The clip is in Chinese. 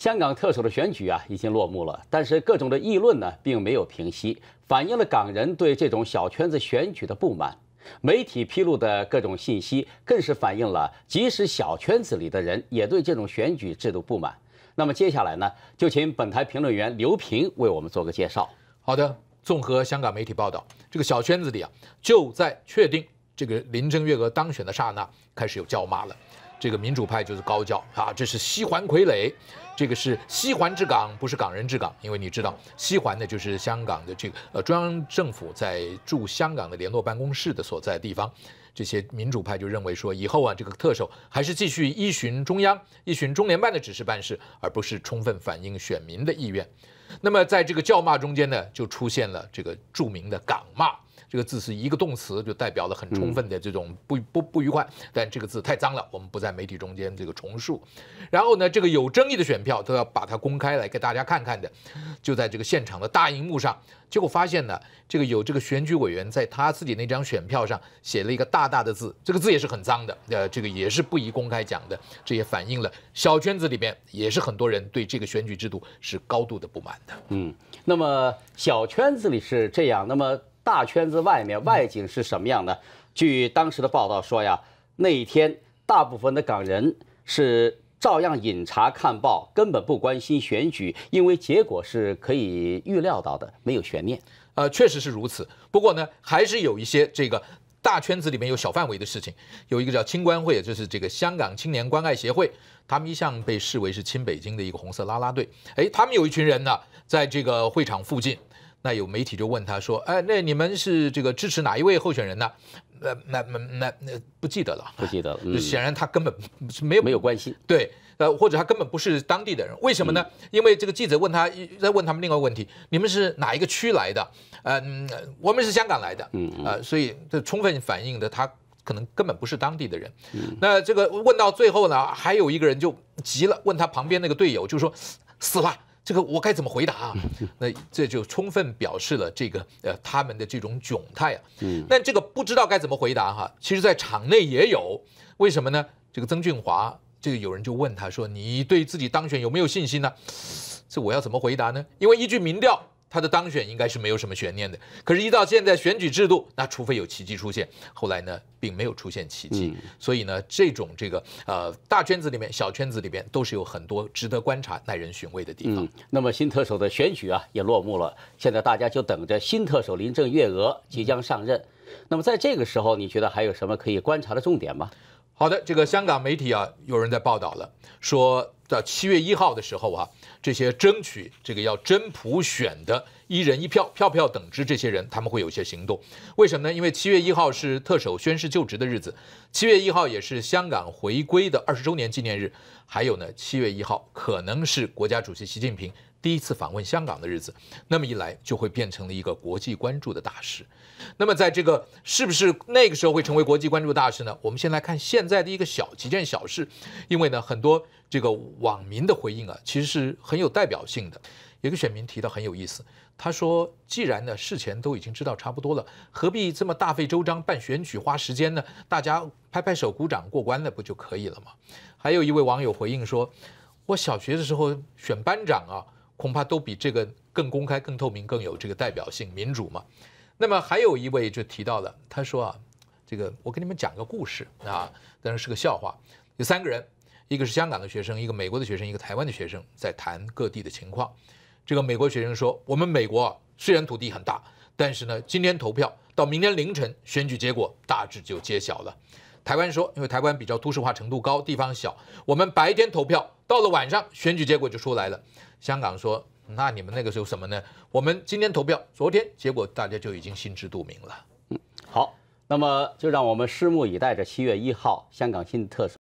香港特首的选举啊已经落幕了，但是各种的议论呢并没有平息，反映了港人对这种小圈子选举的不满。媒体披露的各种信息更是反映了，即使小圈子里的人也对这种选举制度不满。那么接下来呢，就请本台评论员刘平为我们做个介绍。好的，综合香港媒体报道，这个小圈子里啊就在确定这个林郑月娥当选的刹那开始有叫骂了。这个民主派就是高叫啊，这是西环傀儡，这个是西环治港，不是港人治港，因为你知道西环呢就是香港的这个呃中央政府在驻香港的联络办公室的所在地方，这些民主派就认为说以后啊这个特首还是继续依循中央依循中联办的指示办事，而不是充分反映选民的意愿，那么在这个叫骂中间呢，就出现了这个著名的港骂。这个字是一个动词，就代表了很充分的这种不不不愉快。但这个字太脏了，我们不在媒体中间这个重述。然后呢，这个有争议的选票都要把它公开来给大家看看的，就在这个现场的大荧幕上。结果发现呢，这个有这个选举委员在他自己那张选票上写了一个大大的字，这个字也是很脏的，呃，这个也是不宜公开讲的。这也反映了小圈子里边也是很多人对这个选举制度是高度的不满的。嗯，那么小圈子里是这样，那么。大圈子外面外景是什么样的？据当时的报道说呀，那一天大部分的港人是照样饮茶看报，根本不关心选举，因为结果是可以预料到的，没有悬念。呃，确实是如此。不过呢，还是有一些这个大圈子里面有小范围的事情。有一个叫青关会，就是这个香港青年关爱协会，他们一向被视为是亲北京的一个红色拉拉队。哎，他们有一群人呢，在这个会场附近。那有媒体就问他说，哎，那你们是这个支持哪一位候选人呢？那那、那、那、那不记得了，不记得了。显然他根本没有没有关系，对，呃，或者他根本不是当地的人，为什么呢？因为这个记者问他，在问他们另外一个问题，你们是哪一个区来的？嗯，我们是香港来的，嗯，呃，所以这充分反映的他可能根本不是当地的人。那这个问到最后呢，还有一个人就急了，问他旁边那个队友，就说死了。这个我该怎么回答啊？那这就充分表示了这个呃他们的这种窘态啊。嗯，那这个不知道该怎么回答哈？其实，在场内也有，为什么呢？这个曾俊华，这个有人就问他说：“你对自己当选有没有信心呢？”这我要怎么回答呢？因为依据民调。他的当选应该是没有什么悬念的，可是，一到现在选举制度，那除非有奇迹出现。后来呢，并没有出现奇迹，所以呢，这种这个呃大圈子里面、小圈子里面，都是有很多值得观察、耐人寻味的地方。那么新特首的选举啊也落幕了，现在大家就等着新特首林郑月娥即将上任。那么在这个时候，你觉得还有什么可以观察的重点吗？好的，这个香港媒体啊有人在报道了，说。到七月一号的时候啊，这些争取这个要真普选的一人一票、票票等值这些人，他们会有一些行动。为什么呢？因为七月一号是特首宣誓就职的日子，七月一号也是香港回归的二十周年纪念日，还有呢，七月一号可能是国家主席习近平。第一次访问香港的日子，那么一来就会变成了一个国际关注的大事。那么，在这个是不是那个时候会成为国际关注大事呢？我们先来看现在的一个小几件小事，因为呢，很多这个网民的回应啊，其实是很有代表性的。有个选民提到很有意思，他说：“既然呢事前都已经知道差不多了，何必这么大费周章办选举、花时间呢？大家拍拍手、鼓掌过关了不就可以了吗？”还有一位网友回应说：“我小学的时候选班长啊。”恐怕都比这个更公开、更透明、更有这个代表性、民主嘛。那么还有一位就提到了，他说啊，这个我给你们讲个故事啊，但是是个笑话。有三个人，一个是香港的学生，一个美国的学生，一个台湾的学生在谈各地的情况。这个美国学生说：“我们美国啊，虽然土地很大，但是呢，今天投票到明天凌晨，选举结果大致就揭晓了。”台湾说，因为台湾比较都市化程度高，地方小，我们白天投票，到了晚上选举结果就出来了。香港说，那你们那个时候什么呢？我们今天投票，昨天结果大家就已经心知肚明了。嗯，好，那么就让我们拭目以待着七月一号香港新特首。